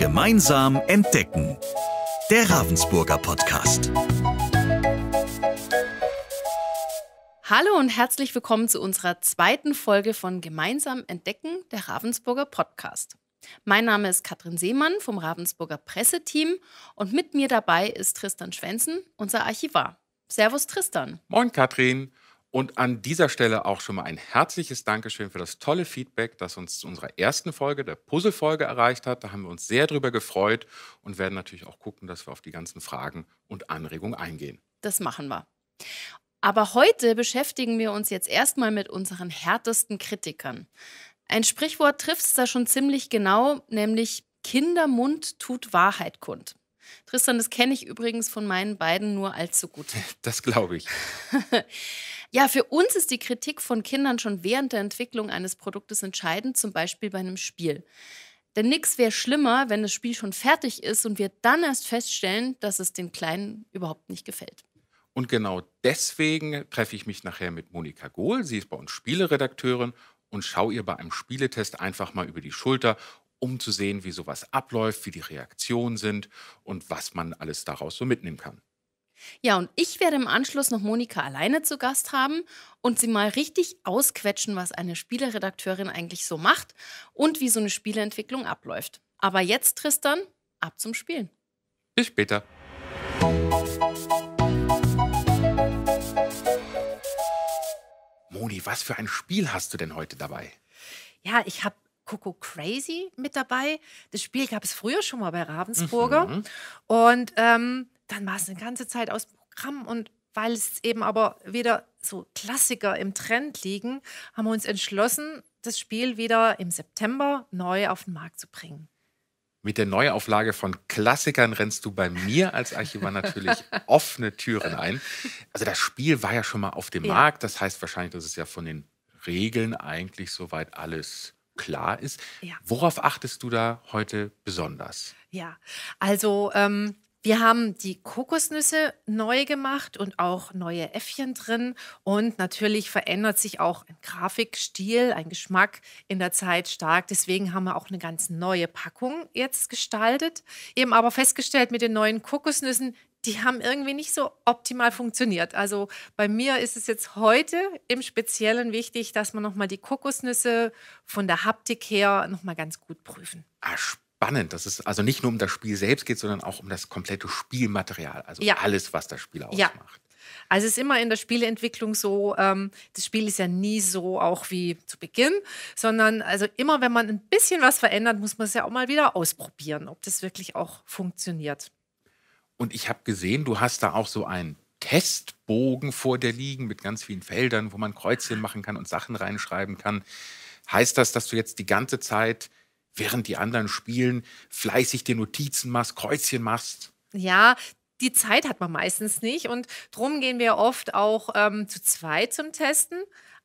Gemeinsam entdecken. Der Ravensburger Podcast. Hallo und herzlich willkommen zu unserer zweiten Folge von Gemeinsam entdecken, der Ravensburger Podcast. Mein Name ist Katrin Seemann vom Ravensburger Presseteam und mit mir dabei ist Tristan Schwenzen, unser Archivar. Servus Tristan. Moin Katrin. Und an dieser Stelle auch schon mal ein herzliches Dankeschön für das tolle Feedback, das uns zu unserer ersten Folge, der Puzzle-Folge, erreicht hat. Da haben wir uns sehr drüber gefreut und werden natürlich auch gucken, dass wir auf die ganzen Fragen und Anregungen eingehen. Das machen wir. Aber heute beschäftigen wir uns jetzt erstmal mit unseren härtesten Kritikern. Ein Sprichwort trifft es da schon ziemlich genau, nämlich Kindermund tut Wahrheit kund. Tristan, das kenne ich übrigens von meinen beiden nur allzu gut. Das glaube ich. Ja, für uns ist die Kritik von Kindern schon während der Entwicklung eines Produktes entscheidend, zum Beispiel bei einem Spiel. Denn nichts wäre schlimmer, wenn das Spiel schon fertig ist und wir dann erst feststellen, dass es den Kleinen überhaupt nicht gefällt. Und genau deswegen treffe ich mich nachher mit Monika Gohl. Sie ist bei uns Spieleredakteurin und schaue ihr bei einem Spieletest einfach mal über die Schulter, um zu sehen, wie sowas abläuft, wie die Reaktionen sind und was man alles daraus so mitnehmen kann. Ja, und ich werde im Anschluss noch Monika alleine zu Gast haben und sie mal richtig ausquetschen, was eine Spieleredakteurin eigentlich so macht und wie so eine Spieleentwicklung abläuft. Aber jetzt, Tristan, ab zum Spielen. Bis später. Moni, was für ein Spiel hast du denn heute dabei? Ja, ich habe Coco Crazy mit dabei. Das Spiel gab es früher schon mal bei Ravensburger. Mhm. Und ähm, dann war es eine ganze Zeit aus Programm und weil es eben aber wieder so Klassiker im Trend liegen, haben wir uns entschlossen, das Spiel wieder im September neu auf den Markt zu bringen. Mit der Neuauflage von Klassikern rennst du bei mir als Archivar natürlich offene Türen ein. Also das Spiel war ja schon mal auf dem ja. Markt, das heißt wahrscheinlich, dass es ja von den Regeln eigentlich soweit alles klar ist. Ja. Worauf achtest du da heute besonders? Ja, also ähm, wir haben die Kokosnüsse neu gemacht und auch neue Äffchen drin. Und natürlich verändert sich auch ein Grafikstil, ein Geschmack in der Zeit stark. Deswegen haben wir auch eine ganz neue Packung jetzt gestaltet. Eben aber festgestellt mit den neuen Kokosnüssen, die haben irgendwie nicht so optimal funktioniert. Also bei mir ist es jetzt heute im Speziellen wichtig, dass wir nochmal die Kokosnüsse von der Haptik her nochmal ganz gut prüfen. Ach, spannend, dass es also nicht nur um das Spiel selbst geht, sondern auch um das komplette Spielmaterial, also ja. alles, was das Spiel ausmacht. Ja. Also es ist immer in der Spieleentwicklung so, ähm, das Spiel ist ja nie so auch wie zu Beginn, sondern also immer, wenn man ein bisschen was verändert, muss man es ja auch mal wieder ausprobieren, ob das wirklich auch funktioniert. Und ich habe gesehen, du hast da auch so einen Testbogen vor dir liegen mit ganz vielen Feldern, wo man Kreuzchen machen kann und Sachen reinschreiben kann. Heißt das, dass du jetzt die ganze Zeit während die anderen spielen, fleißig die Notizen machst, Kreuzchen machst. Ja, die Zeit hat man meistens nicht und drum gehen wir oft auch ähm, zu zweit zum Testen.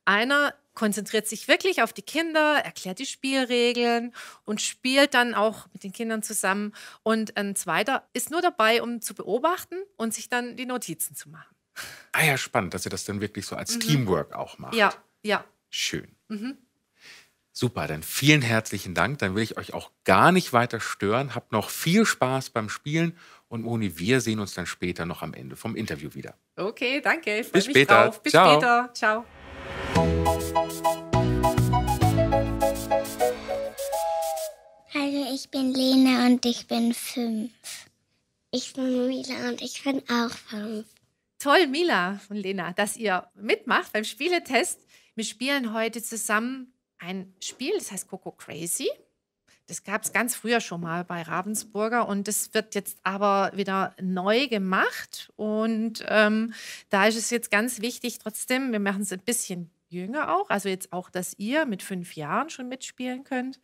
Einer konzentriert sich wirklich auf die Kinder, erklärt die Spielregeln und spielt dann auch mit den Kindern zusammen. Und ein zweiter ist nur dabei, um zu beobachten und sich dann die Notizen zu machen. Ah ja, spannend, dass ihr das dann wirklich so als mhm. Teamwork auch macht. Ja, ja. Schön. Mhm. Super, dann vielen herzlichen Dank. Dann will ich euch auch gar nicht weiter stören. Habt noch viel Spaß beim Spielen und Moni, wir sehen uns dann später noch am Ende vom Interview wieder. Okay, danke. Bis später. Drauf. Bis Ciao. später. Ciao. Also ich bin Lena und ich bin fünf. Ich bin Mila und ich bin auch fünf. Toll, Mila und Lena, dass ihr mitmacht beim Spieletest. Wir spielen heute zusammen ein Spiel, das heißt Coco Crazy. Das gab es ganz früher schon mal bei Ravensburger und das wird jetzt aber wieder neu gemacht. Und ähm, da ist es jetzt ganz wichtig, trotzdem, wir machen es ein bisschen jünger auch, also jetzt auch, dass ihr mit fünf Jahren schon mitspielen könnt.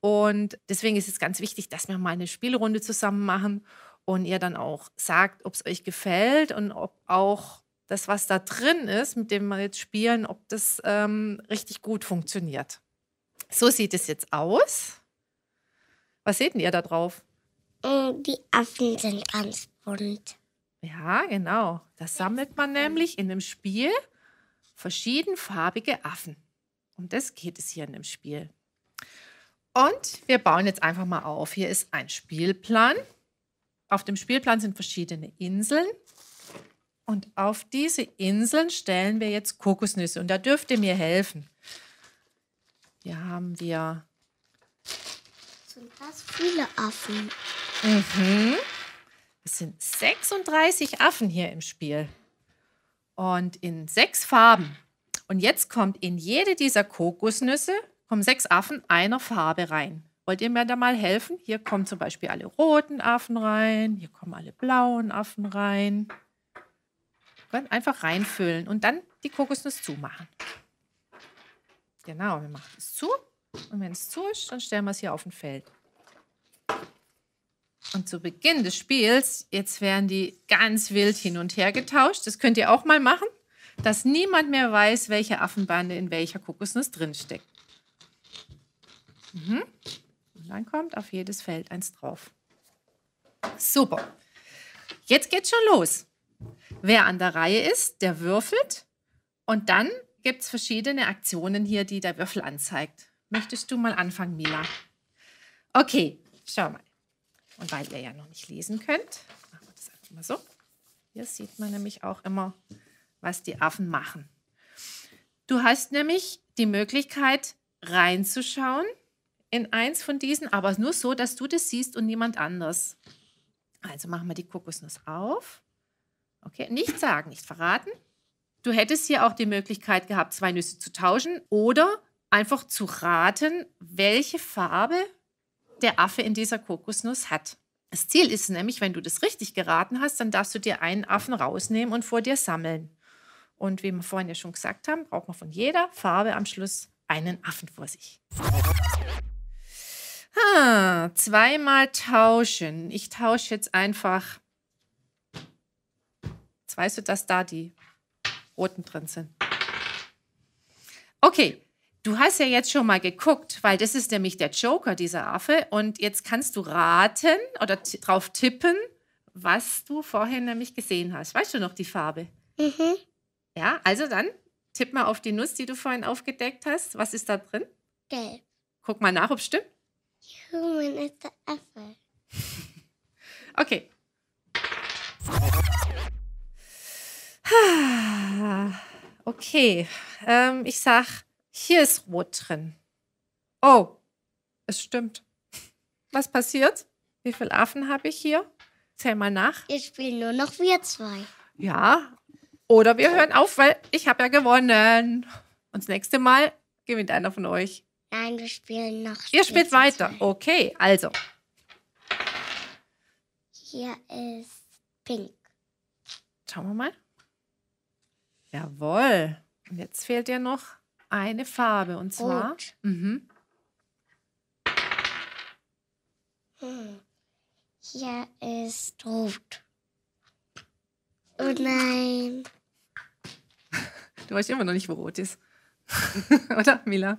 Und deswegen ist es ganz wichtig, dass wir mal eine Spielrunde zusammen machen und ihr dann auch sagt, ob es euch gefällt und ob auch das, was da drin ist, mit dem wir jetzt spielen, ob das ähm, richtig gut funktioniert. So sieht es jetzt aus. Was seht ihr da drauf? Äh, die Affen sind ganz bunt. Ja, genau. Das sammelt man äh, nämlich in einem Spiel verschiedenfarbige Affen. Um das geht es hier in dem Spiel. Und wir bauen jetzt einfach mal auf. Hier ist ein Spielplan. Auf dem Spielplan sind verschiedene Inseln und auf diese Inseln stellen wir jetzt Kokosnüsse. Und da dürft ihr mir helfen. Hier haben wir. Sind das viele Affen? Mhm. Es sind 36 Affen hier im Spiel. Und in sechs Farben. Und jetzt kommt in jede dieser Kokosnüsse kommen sechs Affen einer Farbe rein. Wollt ihr mir da mal helfen? Hier kommen zum Beispiel alle roten Affen rein, hier kommen alle blauen Affen rein. Dann einfach reinfüllen und dann die Kokosnuss zumachen. Genau, wir machen es zu. Und wenn es zu ist, dann stellen wir es hier auf ein Feld. Und zu Beginn des Spiels, jetzt werden die ganz wild hin und her getauscht. Das könnt ihr auch mal machen, dass niemand mehr weiß, welche Affenbande in welcher Kokosnuss drinsteckt. Mhm. Und dann kommt auf jedes Feld eins drauf. Super. Jetzt geht's schon los wer an der Reihe ist, der würfelt. Und dann gibt es verschiedene Aktionen hier, die der Würfel anzeigt. Möchtest du mal anfangen, Mila? Okay, schau mal. Und weil ihr ja noch nicht lesen könnt, machen wir das einfach mal so. Hier sieht man nämlich auch immer, was die Affen machen. Du hast nämlich die Möglichkeit, reinzuschauen in eins von diesen, aber nur so, dass du das siehst und niemand anders. Also machen wir die Kokosnuss auf. Okay, nicht sagen, nicht verraten. Du hättest hier auch die Möglichkeit gehabt, zwei Nüsse zu tauschen oder einfach zu raten, welche Farbe der Affe in dieser Kokosnuss hat. Das Ziel ist nämlich, wenn du das richtig geraten hast, dann darfst du dir einen Affen rausnehmen und vor dir sammeln. Und wie wir vorhin ja schon gesagt haben, braucht man von jeder Farbe am Schluss einen Affen vor sich. Ha, ah, zweimal tauschen. Ich tausche jetzt einfach rechts. Weißt du, dass da die roten drin sind? Okay, du hast ja jetzt schon mal geguckt, weil das ist nämlich der Joker, dieser Affe. Und jetzt kannst du raten oder drauf tippen, was du vorhin nämlich gesehen hast. Weißt du noch die Farbe? Mhm. Ja, also dann tipp mal auf die Nuss, die du vorhin aufgedeckt hast. Was ist da drin? Gelb. Guck mal nach, ob es stimmt. Human ist der Affe. okay. Ah, okay, ähm, ich sag, hier ist rot drin. Oh, es stimmt. Was passiert? Wie viele Affen habe ich hier? Zähl mal nach. Ich spiele nur noch wir zwei. Ja, oder wir hören auf, weil ich habe ja gewonnen. Und das nächste Mal gewinnt einer von euch. Nein, wir spielen noch. Ihr spielt weiter. Zwei. Okay, also. Hier ist pink. Schauen wir mal. Jawohl. Und jetzt fehlt dir noch eine Farbe und zwar. Mhm. Hier hm. ist rot. Oh nein. Du weißt immer noch nicht, wo rot ist. Oder, Mila?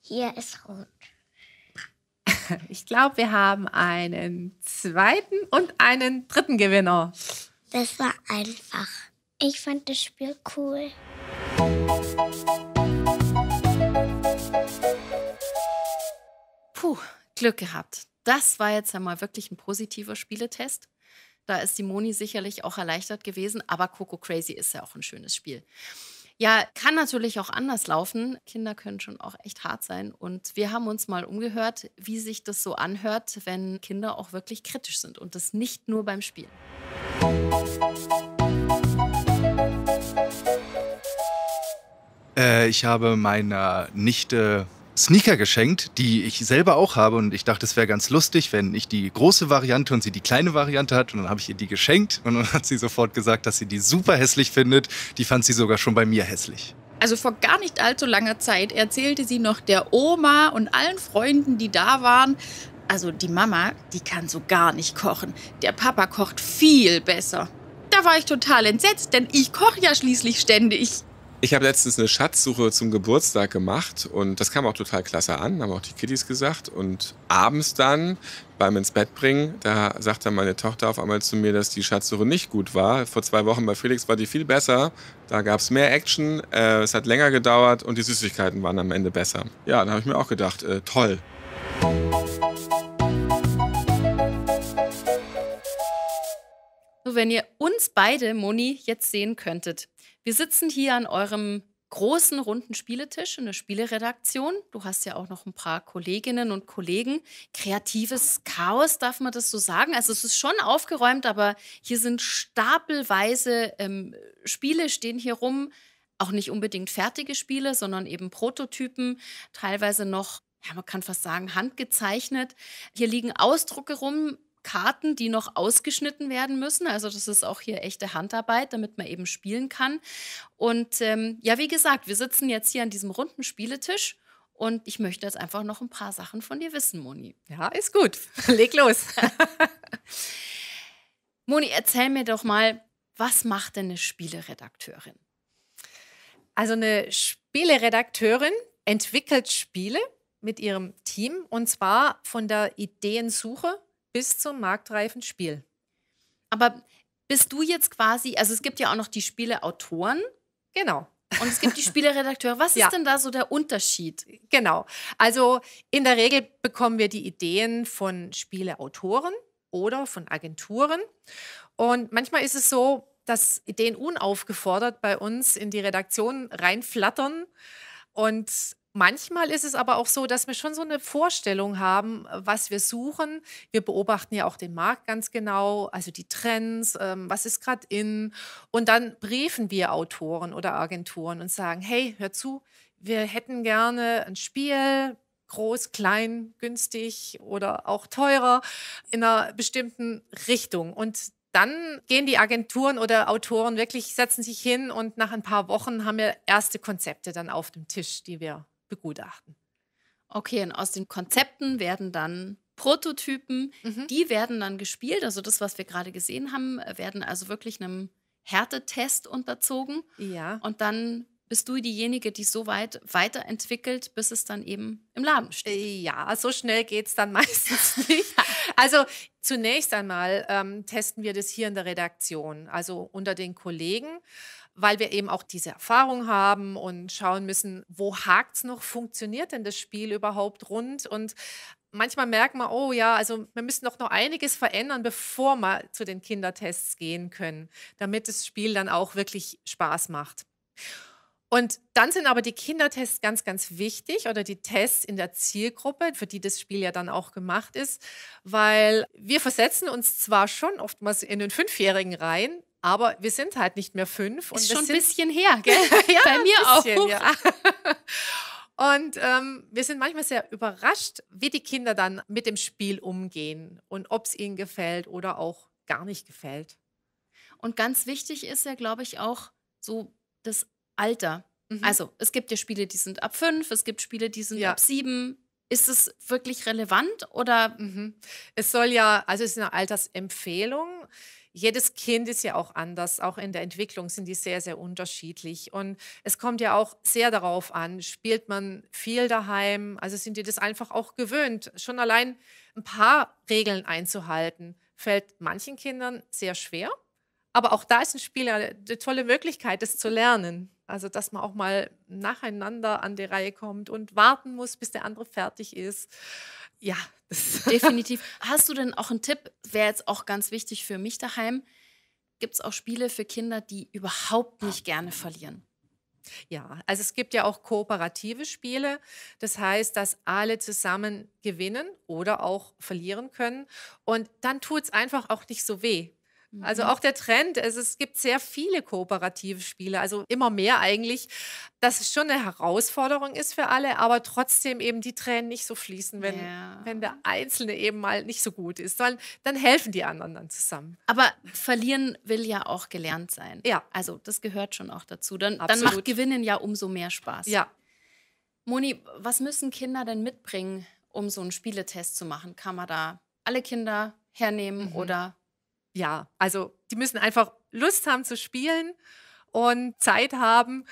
Hier ist rot. Ich glaube, wir haben einen zweiten und einen dritten Gewinner. Das war einfach. Ich fand das Spiel cool. Puh, Glück gehabt. Das war jetzt einmal wirklich ein positiver Spieletest. Da ist die Moni sicherlich auch erleichtert gewesen, aber Coco Crazy ist ja auch ein schönes Spiel. Ja, kann natürlich auch anders laufen. Kinder können schon auch echt hart sein. Und wir haben uns mal umgehört, wie sich das so anhört, wenn Kinder auch wirklich kritisch sind und das nicht nur beim Spielen. Äh, ich habe meiner Nichte Sneaker geschenkt, die ich selber auch habe. Und ich dachte, es wäre ganz lustig, wenn ich die große Variante und sie die kleine Variante hat. Und dann habe ich ihr die geschenkt. Und dann hat sie sofort gesagt, dass sie die super hässlich findet. Die fand sie sogar schon bei mir hässlich. Also vor gar nicht allzu langer Zeit erzählte sie noch der Oma und allen Freunden, die da waren, also die Mama, die kann so gar nicht kochen. Der Papa kocht viel besser. Da war ich total entsetzt, denn ich koche ja schließlich ständig. Ich habe letztens eine Schatzsuche zum Geburtstag gemacht und das kam auch total klasse an, haben auch die Kiddies gesagt. Und abends dann beim ins Bett bringen, da sagt dann meine Tochter auf einmal zu mir, dass die Schatzsuche nicht gut war. Vor zwei Wochen bei Felix war die viel besser. Da gab es mehr Action, äh, es hat länger gedauert und die Süßigkeiten waren am Ende besser. Ja, dann habe ich mir auch gedacht, äh, toll. Wenn ihr uns beide, Moni, jetzt sehen könntet, wir sitzen hier an eurem großen runden Spieletisch in der Spieleredaktion. Du hast ja auch noch ein paar Kolleginnen und Kollegen. Kreatives Chaos, darf man das so sagen? Also es ist schon aufgeräumt, aber hier sind stapelweise ähm, Spiele stehen hier rum. Auch nicht unbedingt fertige Spiele, sondern eben Prototypen, teilweise noch, ja, man kann fast sagen, handgezeichnet. Hier liegen Ausdrucke rum, Karten, die noch ausgeschnitten werden müssen. Also das ist auch hier echte Handarbeit, damit man eben spielen kann. Und ähm, ja, wie gesagt, wir sitzen jetzt hier an diesem runden Spieletisch. Und ich möchte jetzt einfach noch ein paar Sachen von dir wissen, Moni. Ja, ist gut. Leg los. Moni, erzähl mir doch mal, was macht denn eine Spieleredakteurin? Also eine Spieleredakteurin entwickelt Spiele mit ihrem Team und zwar von der Ideensuche bis zum marktreifen Spiel. Aber bist du jetzt quasi, also es gibt ja auch noch die Spieleautoren. Genau. Und es gibt die Spieleredakteure. Was ja. ist denn da so der Unterschied? Genau. Also in der Regel bekommen wir die Ideen von Spieleautoren oder von Agenturen. Und manchmal ist es so, dass Ideen unaufgefordert bei uns in die Redaktion reinflattern. Und Manchmal ist es aber auch so, dass wir schon so eine Vorstellung haben, was wir suchen. Wir beobachten ja auch den Markt ganz genau, also die Trends, ähm, was ist gerade in. Und dann briefen wir Autoren oder Agenturen und sagen, hey, hör zu, wir hätten gerne ein Spiel, groß, klein, günstig oder auch teurer, in einer bestimmten Richtung. Und dann gehen die Agenturen oder Autoren wirklich, setzen sich hin und nach ein paar Wochen haben wir erste Konzepte dann auf dem Tisch, die wir begutachten. Okay, und aus den Konzepten werden dann Prototypen, mhm. die werden dann gespielt. Also das, was wir gerade gesehen haben, äh, werden also wirklich einem Härtetest unterzogen. Ja. Und dann bist du diejenige, die so weit weiterentwickelt, bis es dann eben im Laden steht. Äh, ja, so schnell geht es dann meistens nicht. Also zunächst einmal ähm, testen wir das hier in der Redaktion, also unter den Kollegen weil wir eben auch diese Erfahrung haben und schauen müssen, wo hakt es noch, funktioniert denn das Spiel überhaupt rund und manchmal merkt man, oh ja, also wir müssen doch noch einiges verändern, bevor wir zu den Kindertests gehen können, damit das Spiel dann auch wirklich Spaß macht. Und dann sind aber die Kindertests ganz, ganz wichtig oder die Tests in der Zielgruppe, für die das Spiel ja dann auch gemacht ist, weil wir versetzen uns zwar schon oftmals in den Fünfjährigen rein, aber wir sind halt nicht mehr fünf. Und ist schon ein bisschen her, gell? ja, Bei mir bisschen, auch. Ja. Und ähm, wir sind manchmal sehr überrascht, wie die Kinder dann mit dem Spiel umgehen und ob es ihnen gefällt oder auch gar nicht gefällt. Und ganz wichtig ist ja, glaube ich, auch so das Alter. Mhm. Also es gibt ja Spiele, die sind ab fünf, es gibt Spiele, die sind ja. ab sieben. Ist es wirklich relevant oder? Mhm. Es soll ja, also es ist eine Altersempfehlung jedes Kind ist ja auch anders. Auch in der Entwicklung sind die sehr, sehr unterschiedlich. Und es kommt ja auch sehr darauf an, spielt man viel daheim? Also sind die das einfach auch gewöhnt, schon allein ein paar Regeln einzuhalten, fällt manchen Kindern sehr schwer. Aber auch da ist ein Spiel eine tolle Möglichkeit, das zu lernen. Also, dass man auch mal nacheinander an die Reihe kommt und warten muss, bis der andere fertig ist. Ja, definitiv. Hast du denn auch einen Tipp? Wäre jetzt auch ganz wichtig für mich daheim. Gibt es auch Spiele für Kinder, die überhaupt nicht gerne verlieren? Ja, also es gibt ja auch kooperative Spiele. Das heißt, dass alle zusammen gewinnen oder auch verlieren können. Und dann tut es einfach auch nicht so weh. Also mhm. auch der Trend, es, es gibt sehr viele kooperative Spiele, also immer mehr eigentlich, dass es schon eine Herausforderung ist für alle, aber trotzdem eben die Tränen nicht so fließen, wenn, ja. wenn der Einzelne eben mal nicht so gut ist, weil dann helfen die anderen dann zusammen. Aber verlieren will ja auch gelernt sein. Ja. Also das gehört schon auch dazu. Dann, dann macht Gewinnen ja umso mehr Spaß. Ja. Moni, was müssen Kinder denn mitbringen, um so einen Spieletest zu machen? Kann man da alle Kinder hernehmen mhm. oder ja, also die müssen einfach Lust haben zu spielen und Zeit haben.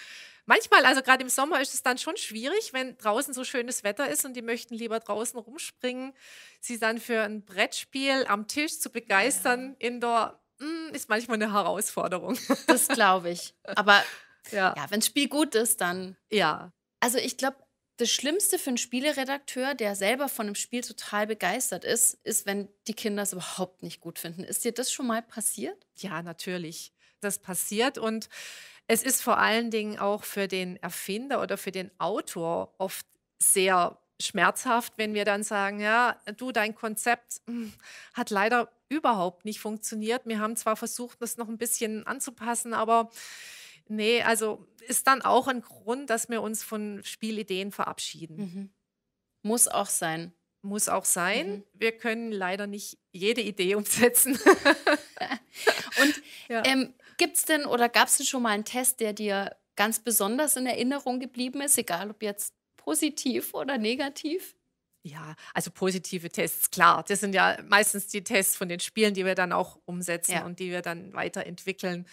Manchmal, also gerade im Sommer, ist es dann schon schwierig, wenn draußen so schönes Wetter ist und die möchten lieber draußen rumspringen, sie dann für ein Brettspiel am Tisch zu begeistern, ja. indoor, hm, ist manchmal eine Herausforderung. Das glaube ich. Aber ja, ja wenn das Spiel gut ist, dann. Ja. Also ich glaube, das Schlimmste für einen Spieleredakteur, der selber von einem Spiel total begeistert ist, ist, wenn die Kinder es überhaupt nicht gut finden. Ist dir das schon mal passiert? Ja, natürlich. Das passiert und es ist vor allen Dingen auch für den Erfinder oder für den Autor oft sehr schmerzhaft, wenn wir dann sagen, ja, du, dein Konzept hm, hat leider überhaupt nicht funktioniert. Wir haben zwar versucht, das noch ein bisschen anzupassen, aber Nee, also ist dann auch ein Grund, dass wir uns von Spielideen verabschieden. Mhm. Muss auch sein. Muss auch sein. Mhm. Wir können leider nicht jede Idee umsetzen. Und ja. ähm, gibt es denn oder gab es denn schon mal einen Test, der dir ganz besonders in Erinnerung geblieben ist, egal ob jetzt positiv oder negativ? Ja, also positive Tests, klar. Das sind ja meistens die Tests von den Spielen, die wir dann auch umsetzen ja. und die wir dann weiterentwickeln.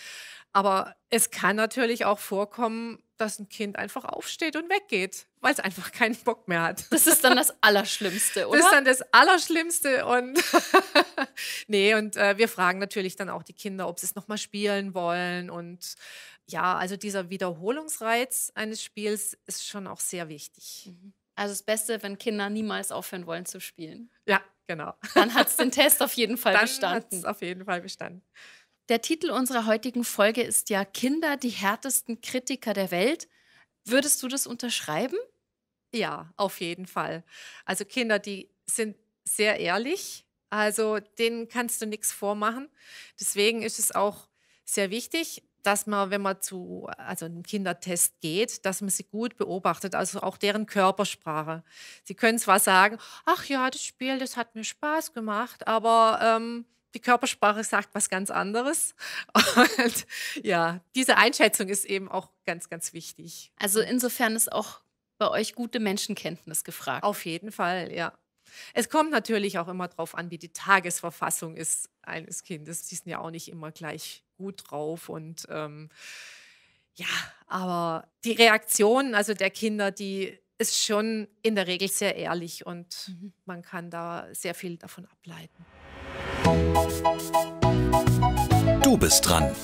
Aber es kann natürlich auch vorkommen, dass ein Kind einfach aufsteht und weggeht, weil es einfach keinen Bock mehr hat. Das ist dann das Allerschlimmste, oder? Das ist dann das Allerschlimmste und nee, und äh, wir fragen natürlich dann auch die Kinder, ob sie es nochmal spielen wollen und ja, also dieser Wiederholungsreiz eines Spiels ist schon auch sehr wichtig. Mhm. Also das Beste, wenn Kinder niemals aufhören wollen zu spielen. Ja, genau. Dann hat es den Test auf jeden Fall dann bestanden. Dann hat es auf jeden Fall bestanden. Der Titel unserer heutigen Folge ist ja Kinder, die härtesten Kritiker der Welt. Würdest du das unterschreiben? Ja, auf jeden Fall. Also Kinder, die sind sehr ehrlich. Also denen kannst du nichts vormachen. Deswegen ist es auch sehr wichtig, dass man, wenn man zu also einem Kindertest geht, dass man sie gut beobachtet, also auch deren Körpersprache. Sie können zwar sagen, ach ja, das Spiel, das hat mir Spaß gemacht, aber ähm, die Körpersprache sagt was ganz anderes. Und ja, diese Einschätzung ist eben auch ganz, ganz wichtig. Also insofern ist auch bei euch gute Menschenkenntnis gefragt. Auf jeden Fall, ja. Es kommt natürlich auch immer darauf an, wie die Tagesverfassung ist eines Kindes. Die sind ja auch nicht immer gleich gut drauf. Und ähm, ja, aber die Reaktion also der Kinder, die ist schon in der Regel sehr ehrlich und mhm. man kann da sehr viel davon ableiten. Du bist dran.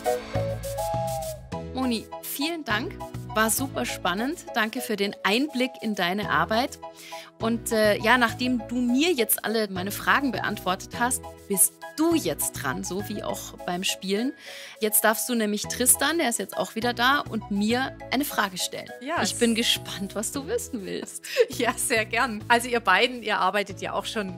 Moni, vielen Dank. War super spannend. Danke für den Einblick in deine Arbeit. Und äh, ja, nachdem du mir jetzt alle meine Fragen beantwortet hast, bist du jetzt dran, so wie auch beim Spielen. Jetzt darfst du nämlich Tristan, der ist jetzt auch wieder da, und mir eine Frage stellen. Yes. Ich bin gespannt, was du wissen willst. Ja, sehr gern. Also ihr beiden, ihr arbeitet ja auch schon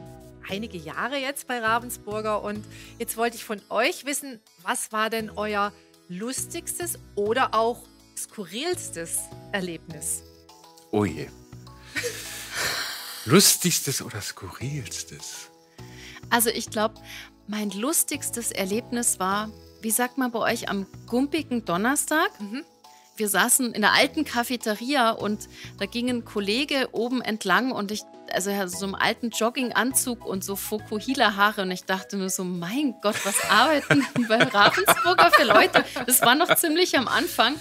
einige Jahre jetzt bei Ravensburger und jetzt wollte ich von euch wissen, was war denn euer lustigstes oder auch skurrilstes Erlebnis? Oh je. lustigstes oder skurrilstes? Also ich glaube, mein lustigstes Erlebnis war, wie sagt man bei euch, am gumpigen Donnerstag. Mhm wir saßen in der alten Cafeteria und da ging ein Kollege oben entlang und ich, also er hatte so einen alten Jogginganzug und so Fokuhila-Haare und ich dachte nur so, mein Gott, was arbeiten bei Ravensburger für Leute? Das war noch ziemlich am Anfang.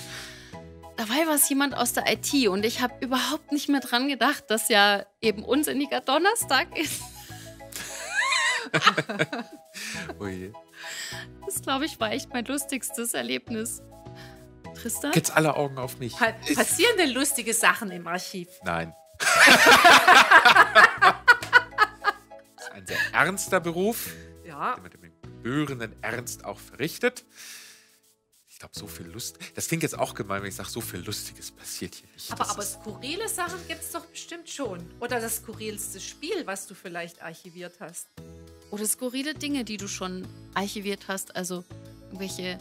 Dabei war es jemand aus der IT und ich habe überhaupt nicht mehr dran gedacht, dass ja eben unsinniger Donnerstag ist. oh je. Das, glaube ich, war echt mein lustigstes Erlebnis. Christa? Jetzt alle Augen auf mich. Pa passieren denn lustige Sachen im Archiv? Nein. das ist ein sehr ernster Beruf. Ja. Den man mit gebührenden Ernst auch verrichtet. Ich glaube, so viel Lust. Das klingt jetzt auch gemein, wenn ich sage, so viel Lustiges passiert hier nicht. Aber, aber skurrile Sachen gibt es doch bestimmt schon. Oder das skurrilste Spiel, was du vielleicht archiviert hast. Oder skurrile Dinge, die du schon archiviert hast. Also irgendwelche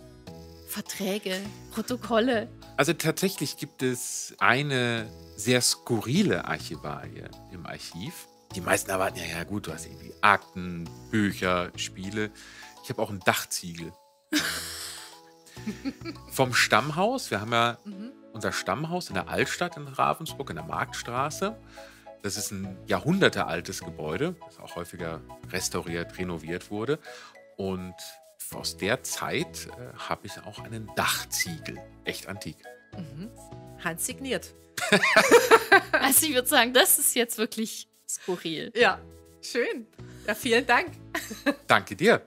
Verträge, Protokolle. Also tatsächlich gibt es eine sehr skurrile Archivalie im Archiv. Die meisten erwarten ja, ja gut, du hast irgendwie Akten, Bücher, Spiele. Ich habe auch einen Dachziegel. Vom Stammhaus, wir haben ja mhm. unser Stammhaus in der Altstadt in Ravensburg, in der Marktstraße. Das ist ein jahrhundertealtes Gebäude, das auch häufiger restauriert, renoviert wurde. Und aus der Zeit äh, habe ich auch einen Dachziegel. Echt antik. Mhm. signiert. also ich würde sagen, das ist jetzt wirklich skurril. Ja, schön. Ja, vielen Dank. Danke dir.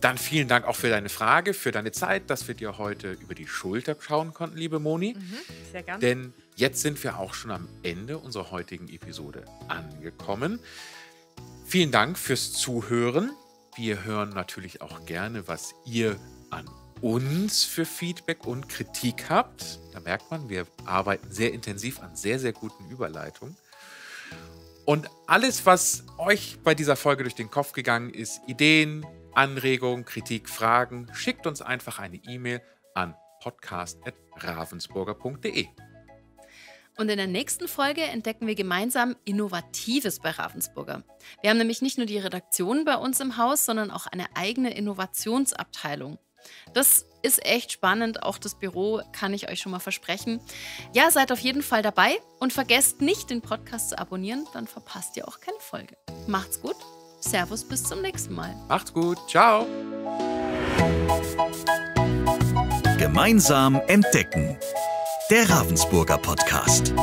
Dann vielen Dank auch für deine Frage, für deine Zeit, dass wir dir heute über die Schulter schauen konnten, liebe Moni. Mhm, sehr gerne. Denn jetzt sind wir auch schon am Ende unserer heutigen Episode angekommen. Vielen Dank fürs Zuhören. Wir hören natürlich auch gerne, was ihr an uns für Feedback und Kritik habt. Da merkt man, wir arbeiten sehr intensiv an sehr, sehr guten Überleitungen. Und alles, was euch bei dieser Folge durch den Kopf gegangen ist, Ideen, Anregungen, Kritik, Fragen, schickt uns einfach eine E-Mail an podcast.ravensburger.de. Und in der nächsten Folge entdecken wir gemeinsam Innovatives bei Ravensburger. Wir haben nämlich nicht nur die Redaktion bei uns im Haus, sondern auch eine eigene Innovationsabteilung. Das ist echt spannend, auch das Büro kann ich euch schon mal versprechen. Ja, seid auf jeden Fall dabei und vergesst nicht, den Podcast zu abonnieren, dann verpasst ihr auch keine Folge. Macht's gut, Servus, bis zum nächsten Mal. Macht's gut, ciao. Gemeinsam entdecken der Ravensburger Podcast.